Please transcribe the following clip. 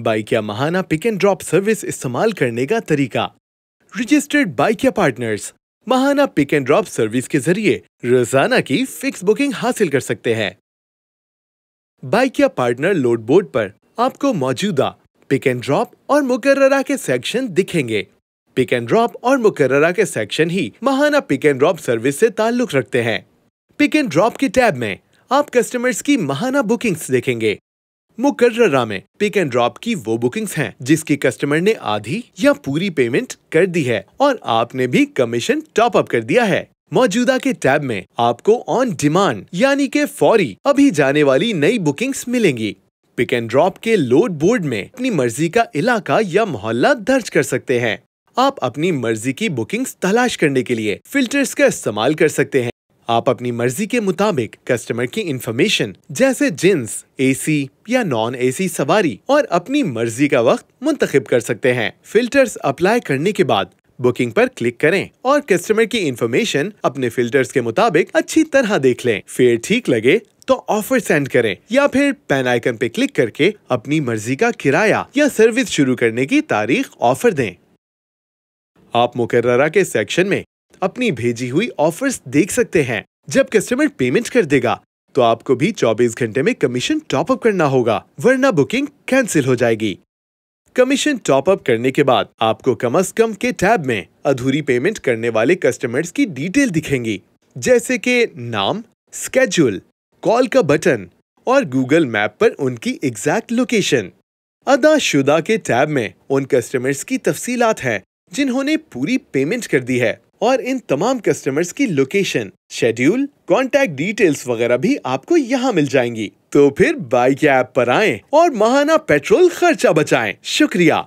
Bike या महाना pick and drop service इस्तेमाल करने का तरीका रजिस्टर्ड बाइक या पार्टनर्स महाना पिक एंड ड्रॉप सर्विस के जरिए रोजाना की फिक्स बुकिंग हासिल कर सकते हैं बाइक या पार्टनर लोड बोर्ड पर आपको मौजूदा पिक एंड ड्रॉप और मुकर्रा के सेक्शन दिखेंगे पिक एंड ड्रॉप और मुकर्रा के सेक्शन ही महाना पिक एंड ड्रॉप सर्विस से ताल्लुक रखते हैं पिक एंड ड्रॉप के टैब में आप कस्टमर्स की महाना बुकिंग्स देखेंगे मुकर्रा में पिक एंड ड्रॉप की वो बुकिंग्स हैं जिसकी कस्टमर ने आधी या पूरी पेमेंट कर दी है और आपने भी कमीशन टॉप अप कर दिया है मौजूदा के टैब में आपको ऑन डिमांड यानी के फौरी अभी जाने वाली नई बुकिंग्स मिलेंगी पिक एंड ड्रॉप के लोड बोर्ड में अपनी मर्जी का इलाका या मोहल्ला दर्ज कर सकते हैं आप अपनी मर्जी की बुकिंग्स तलाश करने के लिए फिल्टर्स का इस्तेमाल कर सकते हैं आप अपनी मर्जी के मुताबिक कस्टमर की इंफॉर्मेशन जैसे जिन्स एसी या नॉन एसी सवारी और अपनी मर्जी का वक्त मुंतखब कर सकते हैं फिल्टर्स अप्लाई करने के बाद बुकिंग पर क्लिक करें और कस्टमर की इंफॉर्मेशन अपने फिल्टर्स के मुताबिक अच्छी तरह देख लें फिर ठीक लगे तो ऑफर सेंड करें या फिर पेन आइकन पे क्लिक करके अपनी मर्जी का किराया या सर्विस शुरू करने की तारीख ऑफर दें आप मुकर्रा के सेक्शन में अपनी भेजी हुई ऑफर्स देख सकते हैं जब कस्टमर पेमेंट कर देगा तो आपको भी 24 घंटे में कमीशन टॉपअप करना होगा वरना बुकिंग कैंसिल हो जाएगी कमीशन टॉपअप करने के बाद आपको कम अज कम के टैब में अधूरी पेमेंट करने वाले कस्टमर्स की डिटेल दिखेंगी जैसे कि नाम स्केड्यूल कॉल का बटन और गूगल मैप पर उनकी एग्जैक्ट लोकेशन अदाशुदा के टैब में उन कस्टमर्स की तफसीलात हैं जिन्होंने पूरी पेमेंट कर दी है और इन तमाम कस्टमर्स की लोकेशन शेड्यूल कॉन्टैक्ट डिटेल्स वगैरह भी आपको यहाँ मिल जाएंगी तो फिर बाइक ऐप पर आएं और महाना पेट्रोल खर्चा बचाएं। शुक्रिया